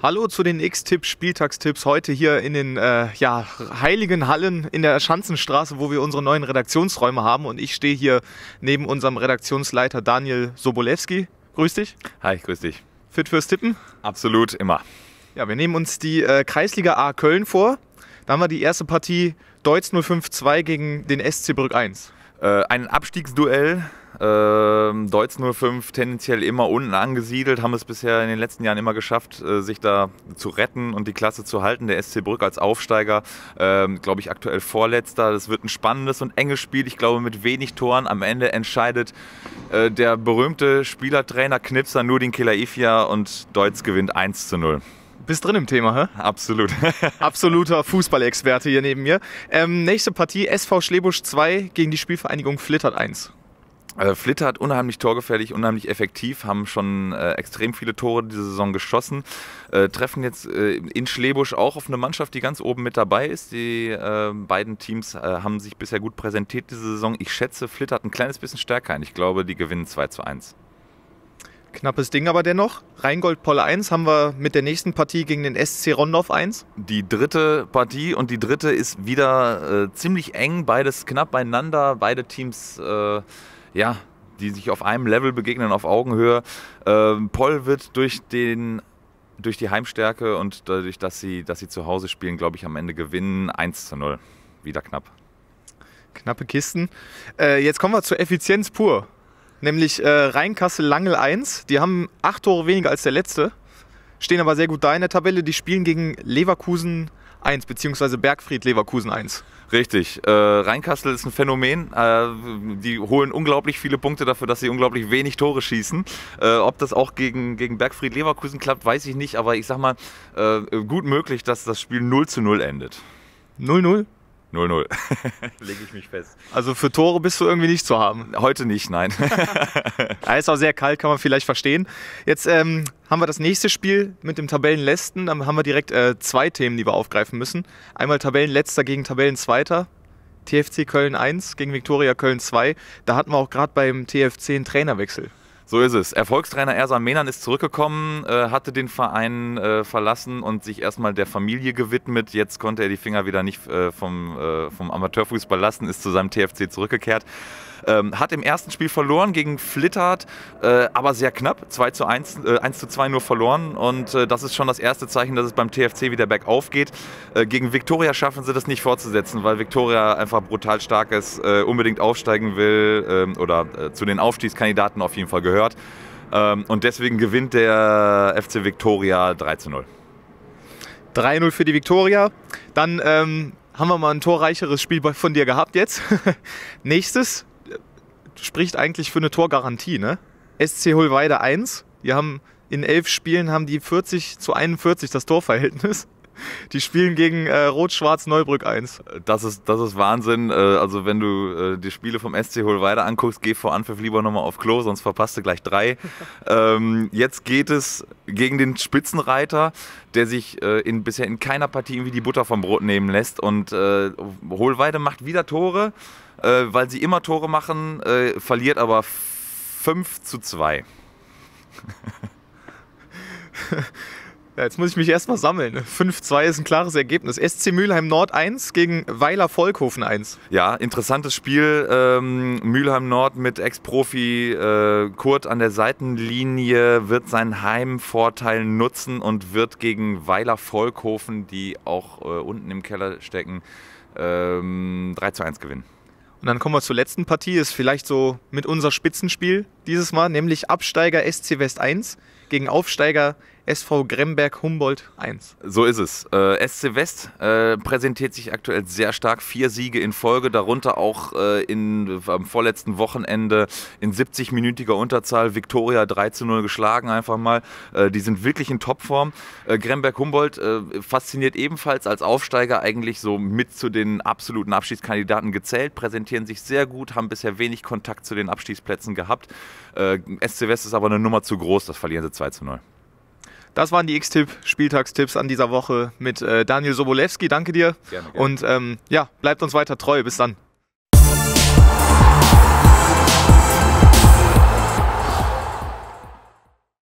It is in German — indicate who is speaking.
Speaker 1: Hallo zu den X-Tipps, Spieltagstipps. Heute hier in den äh, ja, heiligen Hallen in der Schanzenstraße, wo wir unsere neuen Redaktionsräume haben. Und ich stehe hier neben unserem Redaktionsleiter Daniel Sobolewski. Grüß dich. Hi, grüß dich. Fit fürs Tippen? Absolut, immer. Ja, wir nehmen uns die äh, Kreisliga A Köln vor. Da haben wir die erste Partie Deutz 052 gegen den SC Brück 1. Äh, ein Abstiegsduell.
Speaker 2: Ähm, Deutz 05 tendenziell immer unten angesiedelt, haben es bisher in den letzten Jahren immer geschafft, äh, sich da zu retten und die Klasse zu halten. Der SC Brück als Aufsteiger, ähm, glaube ich, aktuell Vorletzter. Das wird ein spannendes und enges Spiel. Ich glaube, mit wenig Toren am Ende entscheidet äh, der berühmte Spielertrainer Knipser nur den Killer Ifia und Deutz
Speaker 1: gewinnt 1 zu 0 bist drin im Thema, hä? Absolut. Absoluter Fußballexperte hier neben mir. Ähm, nächste Partie, SV Schlebusch 2 gegen die Spielvereinigung Flittert 1.
Speaker 2: Also Flittert unheimlich torgefährlich, unheimlich effektiv, haben schon äh, extrem viele Tore diese Saison geschossen, äh, treffen jetzt äh, in Schlebusch auch auf eine Mannschaft, die ganz oben mit dabei ist. Die äh, beiden Teams äh, haben sich bisher gut präsentiert diese Saison. Ich schätze Flittert ein kleines bisschen stärker ein. Ich glaube, die gewinnen 2 zu 1.
Speaker 1: Knappes Ding aber dennoch. Rheingold Poll 1 haben wir mit der nächsten Partie gegen den SC Rondorf 1. Die dritte Partie und die dritte
Speaker 2: ist wieder äh, ziemlich eng, beides knapp beieinander, beide Teams, äh, ja, die sich auf einem Level begegnen, auf Augenhöhe. Ähm, Poll wird durch den durch die Heimstärke und dadurch, dass sie, dass sie zu Hause spielen, glaube ich, am Ende gewinnen 1
Speaker 1: zu 0. Wieder knapp. Knappe Kisten. Äh, jetzt kommen wir zur Effizienz pur nämlich äh, Rheinkassel-Langel 1. Die haben acht Tore weniger als der letzte, stehen aber sehr gut da in der Tabelle. Die spielen gegen Leverkusen 1, bzw. Bergfried Leverkusen 1. Richtig. Äh, Rheinkassel ist ein Phänomen. Äh, die holen unglaublich
Speaker 2: viele Punkte dafür, dass sie unglaublich wenig Tore schießen. Äh, ob das auch gegen, gegen Bergfried Leverkusen klappt, weiß ich nicht. Aber ich sag mal, äh, gut möglich, dass das Spiel 0 zu 0 endet.
Speaker 1: 0-0? 0-0. Lege ich mich fest. Also für Tore bist du irgendwie nicht zu haben? Heute nicht, nein. er ist auch sehr kalt, kann man vielleicht verstehen. Jetzt ähm, haben wir das nächste Spiel mit dem Tabellenletzten. Dann haben wir direkt äh, zwei Themen, die wir aufgreifen müssen. Einmal Tabellenletzter gegen Tabellenzweiter. TFC Köln 1 gegen Viktoria Köln 2. Da hatten wir auch gerade beim TFC einen Trainerwechsel. So ist es. Erfolgstrainer Ersan Menan ist zurückgekommen, äh, hatte
Speaker 2: den Verein äh, verlassen und sich erstmal der Familie gewidmet. Jetzt konnte er die Finger wieder nicht äh, vom, vom Amateurfußball lassen, ist zu seinem TFC zurückgekehrt. Ähm, hat im ersten Spiel verloren gegen Flittert, äh, aber sehr knapp. 2 zu 1, äh, 1 zu 2 nur verloren. Und äh, das ist schon das erste Zeichen, dass es beim TFC wieder bergauf geht. Äh, gegen Viktoria schaffen sie das nicht fortzusetzen, weil Viktoria einfach brutal stark ist, äh, unbedingt aufsteigen will ähm, oder äh, zu den Aufstiegskandidaten auf jeden Fall gehört. Ähm, und deswegen gewinnt der FC
Speaker 1: Viktoria 3 zu 0. 3-0 für die Viktoria. Dann ähm, haben wir mal ein torreicheres Spiel von dir gehabt jetzt. Nächstes spricht eigentlich für eine Torgarantie, ne? SC Hohlweide 1, die haben in elf Spielen haben die 40 zu 41 das Torverhältnis. Die spielen gegen äh, Rot-Schwarz Neubrück
Speaker 2: 1. Das ist, das ist Wahnsinn. Äh, also wenn du äh, die Spiele vom SC Hohlweide anguckst, geh vor Anpfiff lieber nochmal auf Klo, sonst verpasst du gleich drei. ähm, jetzt geht es gegen den Spitzenreiter, der sich äh, in, bisher in keiner Partie irgendwie die Butter vom Brot nehmen lässt. Und äh, Hohlweide macht wieder Tore, äh, weil sie immer Tore machen, äh, verliert
Speaker 1: aber 5 zu 2. Ja, jetzt muss ich mich erstmal sammeln. 5-2 ist ein klares Ergebnis. SC Mülheim Nord 1 gegen Weiler Volkhofen 1. Ja, interessantes Spiel. Ähm, Mülheim Nord mit
Speaker 2: Ex-Profi äh, Kurt an der Seitenlinie wird seinen Heimvorteil nutzen und wird gegen Weiler Volkhofen, die auch äh, unten im Keller stecken,
Speaker 1: ähm, 3 1 gewinnen. Und dann kommen wir zur letzten Partie, ist vielleicht so mit unser Spitzenspiel dieses Mal, nämlich Absteiger SC West 1 gegen Aufsteiger SV Gremberg Humboldt 1.
Speaker 2: So ist es. Äh, SC West äh, präsentiert sich aktuell sehr stark. Vier Siege in Folge, darunter auch äh, in, am vorletzten Wochenende in 70-minütiger Unterzahl Viktoria 3 zu 0 geschlagen, einfach mal. Äh, die sind wirklich in Topform. Äh, Gremberg Humboldt äh, fasziniert ebenfalls als Aufsteiger eigentlich so mit zu den absoluten Abschiedskandidaten gezählt, präsentieren sich sehr gut, haben bisher wenig Kontakt zu den Abstiegsplätzen gehabt. SC West ist aber eine Nummer zu groß, das verlieren sie 2 zu 0.
Speaker 1: Das waren die X-Tipp-Spieltagstipps an dieser Woche mit äh, Daniel Sobolewski. Danke dir. Gerne, gerne. Und ähm, ja, bleibt uns weiter treu. Bis dann.